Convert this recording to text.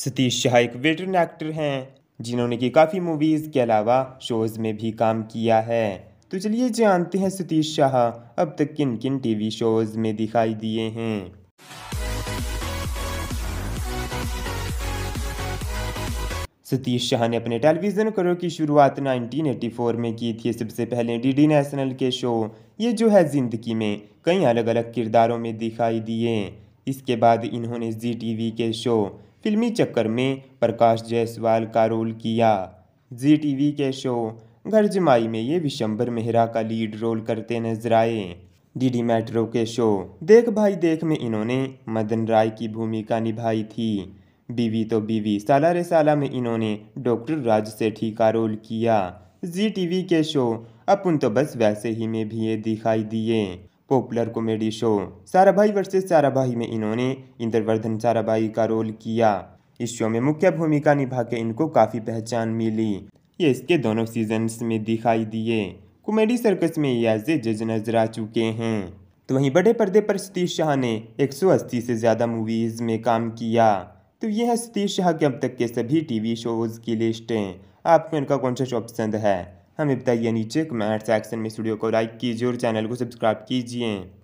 सतीश शाह एक veteran actor हैं जिन्होंने कि काफ़ी मूवीज़ के अलावा शोज़ में भी काम किया है तो चलिए जानते हैं सतीश शाह अब तक किन किन टीवी शोज़ में दिखाई दिए हैं सतीश शाह ने अपने टेलीविज़न करो की शुरुआत 1984 में की थी सबसे पहले डीडी नेशनल के शो ये जो है ज़िंदगी में कई अलग अलग किरदारों में दिखाई दिए इसके बाद इन्होंने जी टीवी के शो फिल्मी चक्कर में प्रकाश जायसवाल का रोल किया जी टीवी के शो घर जमाई में ये विशंबर मेहरा का लीड रोल करते नजर आए डीडी मेट्रो के शो देख भाई देख में इन्होंने मदन राय की भूमिका निभाई थी बीवी तो बीवी साला रे साला में इन्होंने डॉक्टर राज सेठी का रोल किया जी टीवी के शो अपन तो बस वैसे ही में भी ये दिखाई दिए popular comedy show Sarabhai versus Sarabhai में इन्होंने इंद्रवर्धन साराभाई का रोल किया इस शो में मुख्य भूमिका निभा के इनको काफ़ी पहचान मिली ये इसके दोनों सीजन्स में दिखाई दिए कॉमेडी सर्कस में ये एज ए जज नजर आ चुके हैं तो वहीं बड़े पर्दे पर सतीश शाह ने 180 से ज़्यादा मूवीज़ में काम किया तो ये है सतीश शाह के अब तक के सभी टीवी शोज़ की लिस्ट आपको इनका कौन सा शो पसंद है हमें बताइए नीचे कमेंट सेक्शन में स्टूडियो को लाइक कीजिए और चैनल को सब्सक्राइब कीजिए